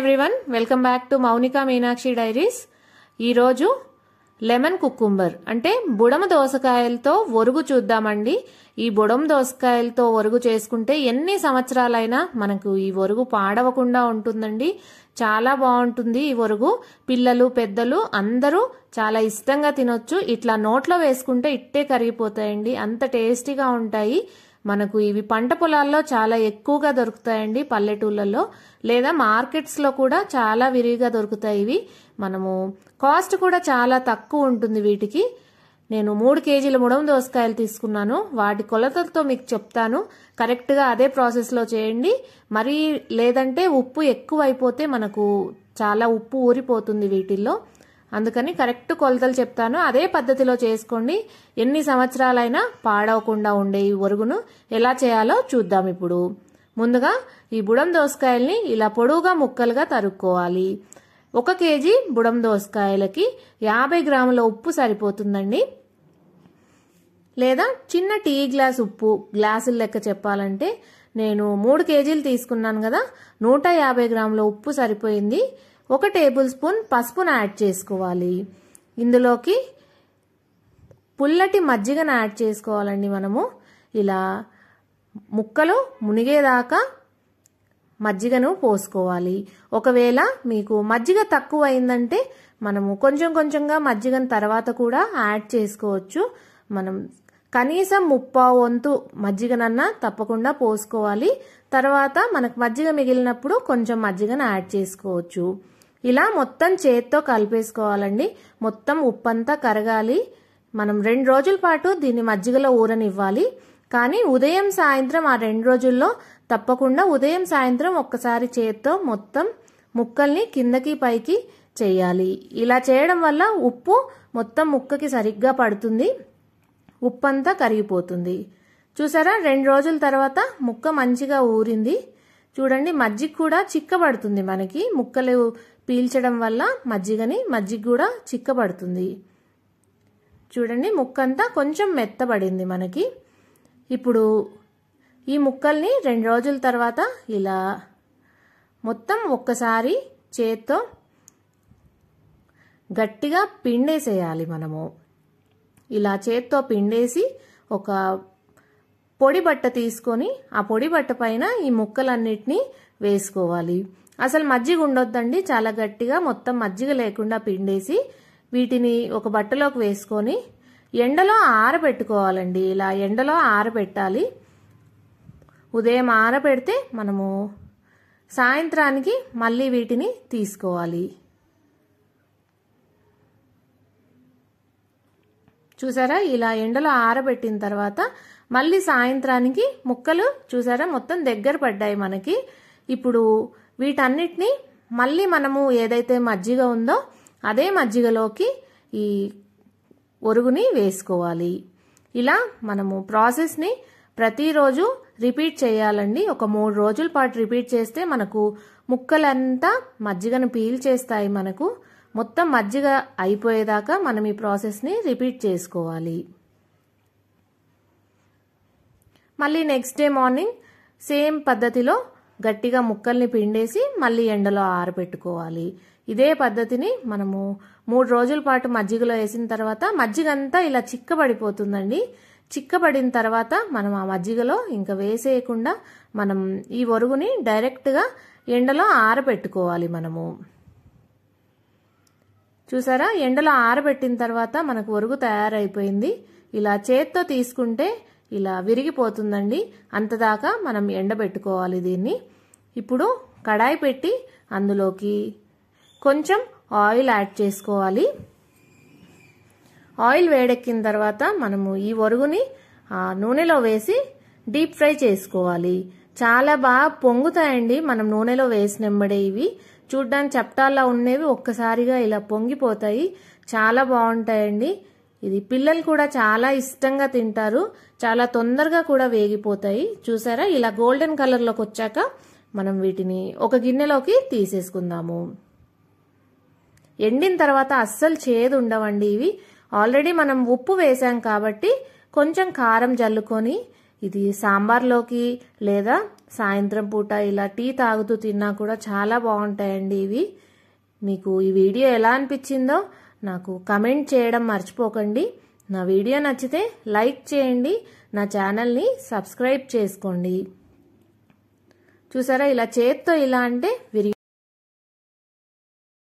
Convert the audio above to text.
everyone welcome back to Mounika Meenakshi diaries ఈరోజు lemon cucumber అంటే బుడమ దోసకాయలతో ఒరుగు చూద్దామండి ఈ బుడమ దోసకాయలతో ఒరుగు చేసుకుంటే ఎన్ని సంవత్సరాలైనా మనకు ఈ ఒరుగు పాడవకుండా ఉంటుందండి చాలా బాగుంటుంది ఈ ఒరుగు పిల్లలు పెద్దలు అందరూ చాలా ఇష్టంగా తినొచ్చు ఇట్లా నోట్లో వేసుకుంటే ఇట్టే కరిగిపోతాయండి అంత టేస్టీగా ఉంటాయి మనకు ఇవి పంట పొలాల్లో చాలా ఎక్కువగా దొరుకుతాయండి పల్లెటూళ్ళల్లో లేదా మార్కెట్స్లో కూడా చాలా విరివిగా దొరుకుతాయి ఇవి మనము కాస్ట్ కూడా చాలా తక్కువ ఉంటుంది వీటికి నేను మూడు కేజీల ముడమ దోసకాయలు తీసుకున్నాను వాటి కొలతలతో మీకు చెప్తాను కరెక్ట్గా అదే ప్రాసెస్లో చేయండి మరి లేదంటే ఉప్పు ఎక్కువ అయిపోతే మనకు చాలా ఉప్పు ఊరిపోతుంది వీటిల్లో అందుకని కరెక్ట్ కొలతలు చెప్తాను అదే పద్ధతిలో చేసుకోండి ఎన్ని సంవత్సరాలైనా పాడవకుండా ఉండే ఈ ఒరుగును ఎలా చేయాలో చూద్దాం ఇప్పుడు ముందుగా ఈ బుడం దోసకాయల్ని ఇలా పొడవుగా ముక్కలుగా తరుక్కోవాలి ఒక కేజీ బుడం దోసకాయలకి యాభై గ్రాముల ఉప్పు సరిపోతుందండి లేదా చిన్న టీ గ్లాస్ ఉప్పు గ్లాసులు లెక్క చెప్పాలంటే నేను మూడు కేజీలు తీసుకున్నాను కదా నూట యాభై గ్రాముల ఉప్పు సరిపోయింది ఒక టేబుల్ స్పూన్ పసుపును యాడ్ చేసుకోవాలి ఇందులోకి పుల్లటి మజ్జిగను యాడ్ చేసుకోవాలండి మనము ఇలా ముక్కలు మునిగేదాకా మజ్జిగను పోసుకోవాలి ఒకవేళ మీకు మజ్జిగ తక్కువ అయిందంటే మనము కొంచెం కొంచెంగా మజ్జిగను తర్వాత కూడా యాడ్ చేసుకోవచ్చు మనం కనీసం ముప్పా వంతు మజ్జిగనన్నా తప్పకుండా పోసుకోవాలి తర్వాత మనకు మజ్జిగ మిగిలినప్పుడు కొంచెం మజ్జిగను యాడ్ చేసుకోవచ్చు ఇలా మొత్తం చేత్తో కలిపేసుకోవాలండి మొత్తం ఉప్పంతా కరగాలి మనం రెండు రోజుల పాటు దీన్ని మజ్జిగలో ఊరనివ్వాలి కానీ ఉదయం సాయంత్రం ఆ రెండు రోజుల్లో తప్పకుండా ఉదయం సాయంత్రం ఒక్కసారి చేత్తో మొత్తం ముక్కల్ని కిందకి పైకి చేయాలి ఇలా చేయడం వల్ల ఉప్పు మొత్తం ముక్కకి సరిగ్గా పడుతుంది ఉప్పంతా కరిగిపోతుంది చూసారా రెండు రోజుల తర్వాత ముక్క మంచిగా ఊరింది చూడండి మజ్జిగ కూడా చిక్కబడుతుంది మనకి ముక్కలు పీల్చడం వల్ల మజ్జిగని మజ్జిగ కూడా చిక్కబడుతుంది చూడండి ముక్కంతా కొంచెం మెత్తబడింది మనకి ఇప్పుడు ఈ ముక్కల్ని రెండు రోజుల తర్వాత ఇలా మొత్తం ఒక్కసారి చేత్తో గట్టిగా పిండేసేయాలి మనము ఇలా చేత్తో పిండేసి ఒక పొడి బట్ట తీసుకొని ఆ పొడి బట్ట పైన ఈ ముక్కలన్నిటినీ వేసుకోవాలి అసలు మజ్జిగ ఉండొద్దండి చాలా గట్టిగా మొత్తం మజ్జిగ లేకుండా పిండేసి వీటిని ఒక బట్టలోకి వేసుకొని ఎండలో ఆరబెట్టుకోవాలండి ఇలా ఎండలో ఆరబెట్టాలి ఉదయం ఆరబెడితే మనము సాయంత్రానికి మళ్ళీ వీటిని తీసుకోవాలి చూసారా ఇలా ఎండలో ఆరబెట్టిన తర్వాత మళ్ళీ సాయంత్రానికి ముక్కలు చూసారా మొత్తం దగ్గర పడ్డాయి మనకి ఇప్పుడు వీటన్నిటినీ మళ్ళీ మనము ఏదైతే మజ్జిగ ఉందో అదే మజ్జిగలోకి ఈ ఒరుగుని వేసుకోవాలి ఇలా మనము ప్రాసెస్ని ప్రతిరోజు రిపీట్ చేయాలండి ఒక మూడు రోజుల పాటు రిపీట్ చేస్తే మనకు ముక్కలంతా మజ్జిగను పీల్ చేస్తాయి మనకు మొత్తం మజ్జిగ అయిపోయేదాకా మనం ఈ ప్రాసెస్ని రిపీట్ చేసుకోవాలి మళ్ళీ నెక్స్ట్ డే మార్నింగ్ సేమ్ పద్ధతిలో గట్టిగా ముక్కల్ని పిండేసి మళ్ళీ ఎండలో ఆరబెట్టుకోవాలి ఇదే పద్ధతిని మనము మూడు రోజుల పాటు మజ్జిగలో వేసిన తర్వాత మజ్జిగ అంతా ఇలా చిక్కబడిపోతుందండి చిక్కబడిన తర్వాత మనం ఆ మజ్జిగలో ఇంకా వేసేయకుండా మనం ఈ ఒరుగుని డైరెక్ట్గా ఎండలో ఆరబెట్టుకోవాలి మనము చూసారా ఎండలో ఆరబెట్టిన తర్వాత మనకు ఒరుగు తయారైపోయింది ఇలా చేత్తో తీసుకుంటే ఇలా విరిగిపోతుందండి అంతదాకా మనం ఎండబెట్టుకోవాలి దీన్ని ఇప్పుడు కడాయి పెట్టి అందులోకి కొంచెం ఆయిల్ యాడ్ చేసుకోవాలి ఆయిల్ వేడెక్కిన తర్వాత మనము ఈ ఒరుగుని నూనెలో వేసి డీప్ ఫ్రై చేసుకోవాలి చాలా బాగా పొంగుతాయండి మనం నూనెలో వేసినెంబడే ఇవి చూడ్డానికి చప్టాల్లా ఉన్నవి ఒక్కసారిగా ఇలా పొంగిపోతాయి చాలా బాగుంటాయండి ఇది పిల్లలు కూడా చాలా ఇష్టంగా తింటారు చాలా తొందరగా కూడా వేగిపోతాయి చూసారా ఇలా గోల్డెన్ కలర్లోకి వచ్చాక మనం వీటిని ఒక గిన్నెలోకి తీసేసుకుందాము ఎండిన తర్వాత అస్సలు చేదు ఉండవండి ఇవి ఆల్రెడీ మనం ఉప్పు వేసాం కాబట్టి కొంచెం కారం జల్లుకొని ఇది సాంబార్లోకి లేదా సాయంత్రం పూట ఇలా టీ తాగుతూ తిన్నా కూడా చాలా బాగుంటాయండి ఇవి మీకు ఈ వీడియో ఎలా అనిపించిందో నాకు కమెంట్ చేయడం మర్చిపోకండి నా వీడియో నచ్చితే లైక్ చేయండి నా ఛానల్ని సబ్స్క్రైబ్ చేసుకోండి చూసారా ఇలా చేత్తో ఇలా అంటే విరిగి